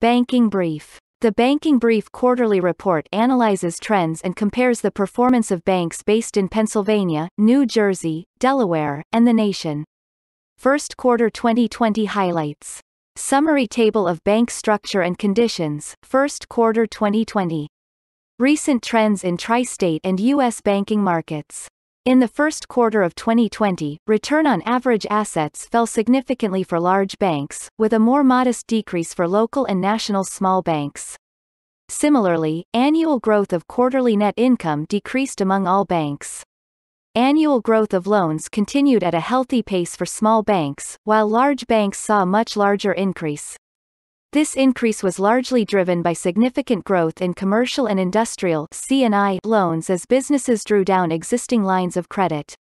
Banking Brief The Banking Brief quarterly report analyzes trends and compares the performance of banks based in Pennsylvania, New Jersey, Delaware, and the nation. First quarter 2020 highlights. Summary table of bank structure and conditions, first quarter 2020. Recent trends in tri state and U.S. banking markets. In the first quarter of 2020, return on average assets fell significantly for large banks, with a more modest decrease for local and national small banks. Similarly, annual growth of quarterly net income decreased among all banks. Annual growth of loans continued at a healthy pace for small banks, while large banks saw a much larger increase. This increase was largely driven by significant growth in commercial and industrial (C&I) loans as businesses drew down existing lines of credit.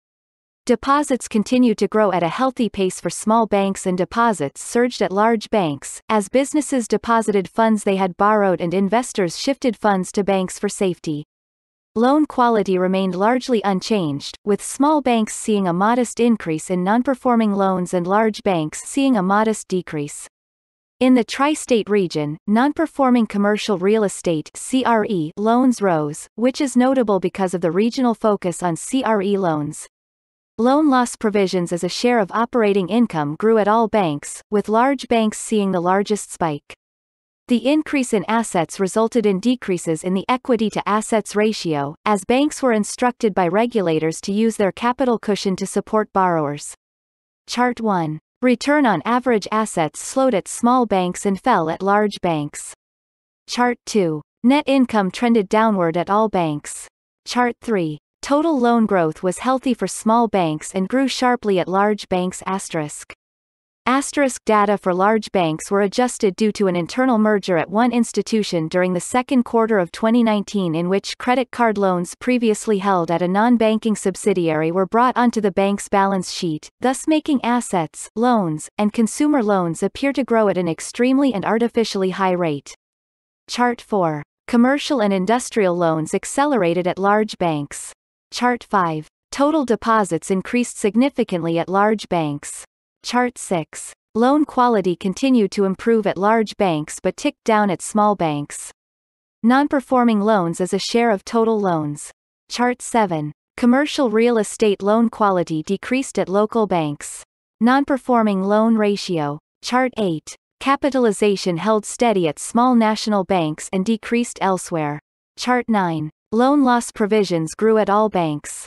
Deposits continued to grow at a healthy pace for small banks and deposits surged at large banks, as businesses deposited funds they had borrowed and investors shifted funds to banks for safety. Loan quality remained largely unchanged, with small banks seeing a modest increase in non-performing loans and large banks seeing a modest decrease. In the tri-state region, non-performing commercial real estate CRE loans rose, which is notable because of the regional focus on CRE loans. Loan loss provisions as a share of operating income grew at all banks, with large banks seeing the largest spike. The increase in assets resulted in decreases in the equity to assets ratio, as banks were instructed by regulators to use their capital cushion to support borrowers. Chart 1 Return on average assets slowed at small banks and fell at large banks. Chart 2. Net income trended downward at all banks. Chart 3. Total loan growth was healthy for small banks and grew sharply at large banks asterisk. Asterisk data for large banks were adjusted due to an internal merger at one institution during the second quarter of 2019 in which credit card loans previously held at a non-banking subsidiary were brought onto the bank's balance sheet, thus making assets, loans, and consumer loans appear to grow at an extremely and artificially high rate. Chart 4. Commercial and industrial loans accelerated at large banks. Chart 5. Total deposits increased significantly at large banks. Chart 6. Loan quality continued to improve at large banks but ticked down at small banks. Non-performing loans as a share of total loans. Chart 7. Commercial real estate loan quality decreased at local banks. Non-performing loan ratio. Chart 8. Capitalization held steady at small national banks and decreased elsewhere. Chart 9. Loan loss provisions grew at all banks.